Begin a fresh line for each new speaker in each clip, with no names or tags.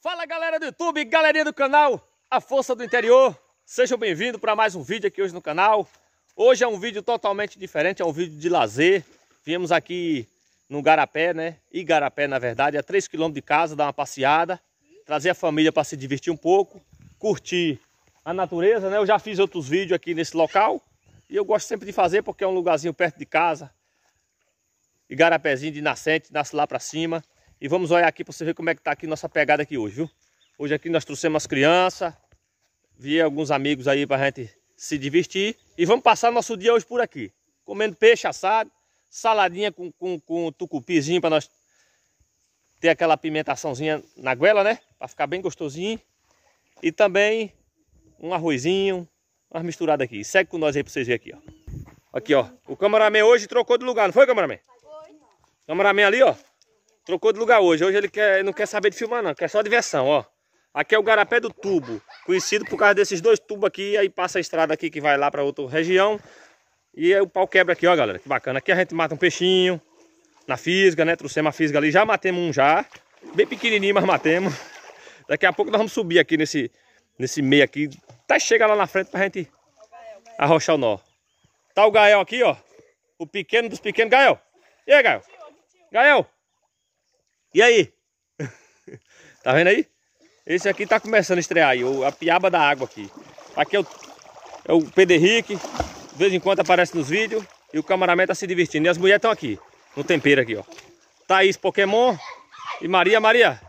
Fala galera do YouTube, galerinha do canal A Força do Interior Sejam bem-vindos para mais um vídeo aqui hoje no canal Hoje é um vídeo totalmente diferente, é um vídeo de lazer Viemos aqui no Garapé, né? Igarapé na verdade, a 3km de casa, dar uma passeada Trazer a família para se divertir um pouco Curtir a natureza, né? Eu já fiz outros vídeos aqui nesse local E eu gosto sempre de fazer porque é um lugarzinho perto de casa Igarapézinho de nascente, nasce lá para cima e vamos olhar aqui para você ver como é que tá aqui nossa pegada aqui hoje, viu? Hoje aqui nós trouxemos as crianças, vi alguns amigos aí para gente se divertir. E vamos passar nosso dia hoje por aqui, comendo peixe assado, saladinha com, com, com tucupizinho para nós ter aquela pimentaçãozinha na goela, né? Para ficar bem gostosinho. E também um arrozinho, umas misturadas aqui. Segue com nós aí para vocês verem aqui, ó. Aqui, ó. O cameraman hoje trocou de lugar, não foi, cameraman? Foi. Cameraman ali, ó. Trocou de lugar hoje. Hoje ele, quer, não quer saber de filmar não, quer só diversão, ó. Aqui é o Garapé do Tubo, conhecido por causa desses dois tubos aqui. Aí passa a estrada aqui que vai lá para outra região. E o pau quebra aqui, ó, galera. Que bacana. Aqui a gente mata um peixinho na física, né? Trouxemos a física ali. Já matemos um já. Bem pequenininho, mas matemos. Daqui a pouco nós vamos subir aqui nesse, nesse meio aqui. Até chega lá na frente pra gente arrochar o nó. Tá o Gael aqui, ó. O pequeno dos pequenos. Gael. E aí, Gael? Gael, e aí? tá vendo aí? Esse aqui tá começando a estrear aí, a piaba da água aqui. Aqui é o, é o Pedro Henrique, de vez em quando aparece nos vídeos. E o cameraman tá se divertindo. E as mulheres estão aqui, no tempero aqui, ó. Thaís Pokémon e Maria. Maria,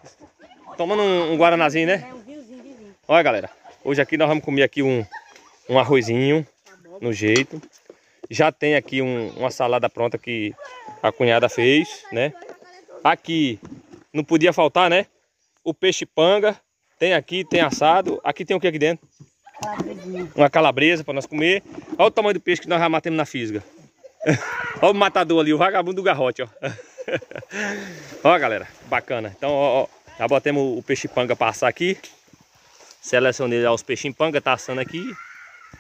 tomando um, um guaranazinho, né? É, um vinhozinho, vinhozinho. Olha, galera. Hoje aqui nós vamos comer aqui um, um arrozinho, tá no jeito. Já tem aqui um, uma salada pronta que a cunhada fez, né? Aqui não podia faltar, né? O peixe panga. Tem aqui, tem assado. Aqui tem o que aqui dentro? Uma calabresa para nós comer. Olha o tamanho do peixe que nós já matamos na fisga. Olha o matador ali, o vagabundo do garrote, ó. ó, galera, bacana. Então, ó, ó, já botamos o peixe panga para assar aqui. Selecionei os peixinhos panga, tá assando aqui,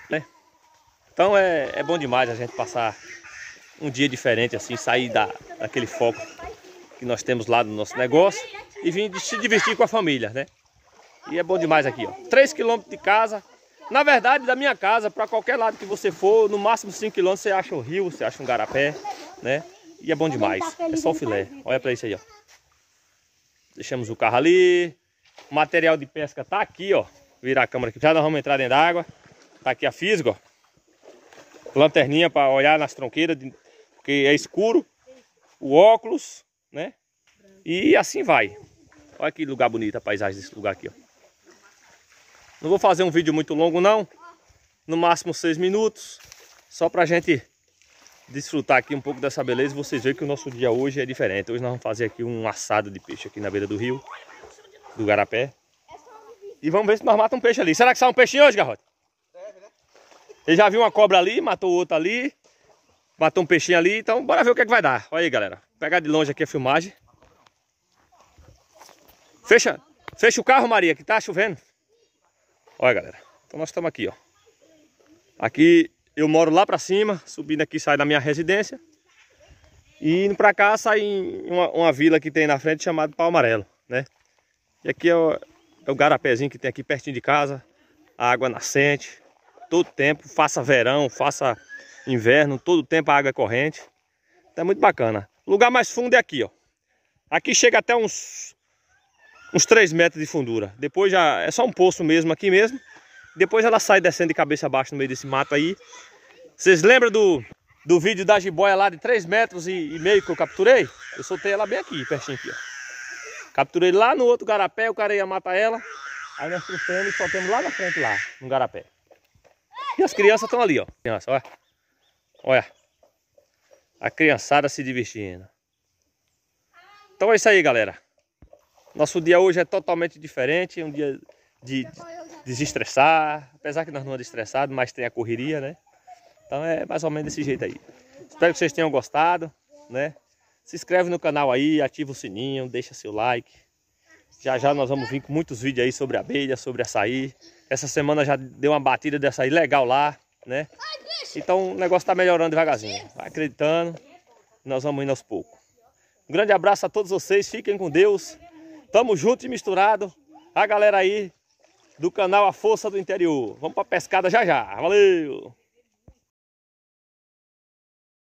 né? Então é, é bom demais a gente passar um dia diferente, assim, sair da, daquele foco que nós temos lá no nosso negócio e vim se divertir com a família, né? E é bom demais aqui, ó. 3 quilômetros de casa. Na verdade, da minha casa, para qualquer lado que você for, no máximo 5 quilômetros você acha um rio, você acha um garapé, né? E é bom demais. É só o filé. Olha para isso aí, ó. Deixamos o carro ali. O material de pesca tá aqui, ó. Virar a câmera aqui. Já nós vamos entrar dentro da água. Tá aqui a fisga, ó. Lanterninha para olhar nas tronqueiras, porque é escuro. O óculos né? E assim vai. Olha que lugar bonito a paisagem desse lugar aqui, ó. Não vou fazer um vídeo muito longo não. No máximo seis minutos. Só pra gente desfrutar aqui um pouco dessa beleza. e Vocês verem que o nosso dia hoje é diferente. Hoje nós vamos fazer aqui um assado de peixe aqui na beira do rio. Do Garapé. E vamos ver se nós matamos um peixe ali. Será que sai um peixinho hoje, garrote? Ele já viu uma cobra ali, matou outra ali. Matou um peixinho ali, então bora ver o que, é que vai dar. Olha aí, galera. Vou pegar de longe aqui a filmagem. Fecha, fecha o carro, Maria, que tá chovendo. Olha, galera. Então nós estamos aqui, ó. Aqui eu moro lá pra cima, subindo aqui sai da minha residência. E indo pra cá sai uma, uma vila que tem na frente chamada Pau Amarelo, né? E aqui é o, é o garapézinho que tem aqui pertinho de casa. A água nascente. Todo tempo, faça verão, faça inverno, todo o tempo a água é corrente. Então é muito bacana. O lugar mais fundo é aqui, ó. Aqui chega até uns uns 3 metros de fundura. Depois já é só um poço mesmo aqui mesmo. Depois ela sai descendo de cabeça abaixo no meio desse mato aí. Vocês lembram do, do vídeo da jiboia lá de 3 metros e, e, meio que eu capturei? Eu soltei ela bem aqui, pertinho aqui, ó. Capturei lá no outro garapé, o cara ia matar ela. Aí nós trouxemos e soltamos lá na frente lá, no garapé. E as crianças estão ali, ó. Criança, olha. Olha. A criançada se divertindo. Então é isso aí, galera. Nosso dia hoje é totalmente diferente. Um dia de desestressar. Apesar que nós não andamos estressados, mas tem a correria, né? Então é mais ou menos desse jeito aí. Espero que vocês tenham gostado, né? Se inscreve no canal aí, ativa o sininho, deixa seu like. Já já nós vamos vir com muitos vídeos aí sobre abelha, sobre açaí. Essa semana já deu uma batida de açaí legal lá, né? Então o negócio está melhorando devagarzinho. Vai acreditando. Nós vamos indo aos poucos. Um grande abraço a todos vocês. Fiquem com Deus. Tamo junto e misturado. A galera aí do canal A Força do Interior. Vamos para a pescada já já. Valeu!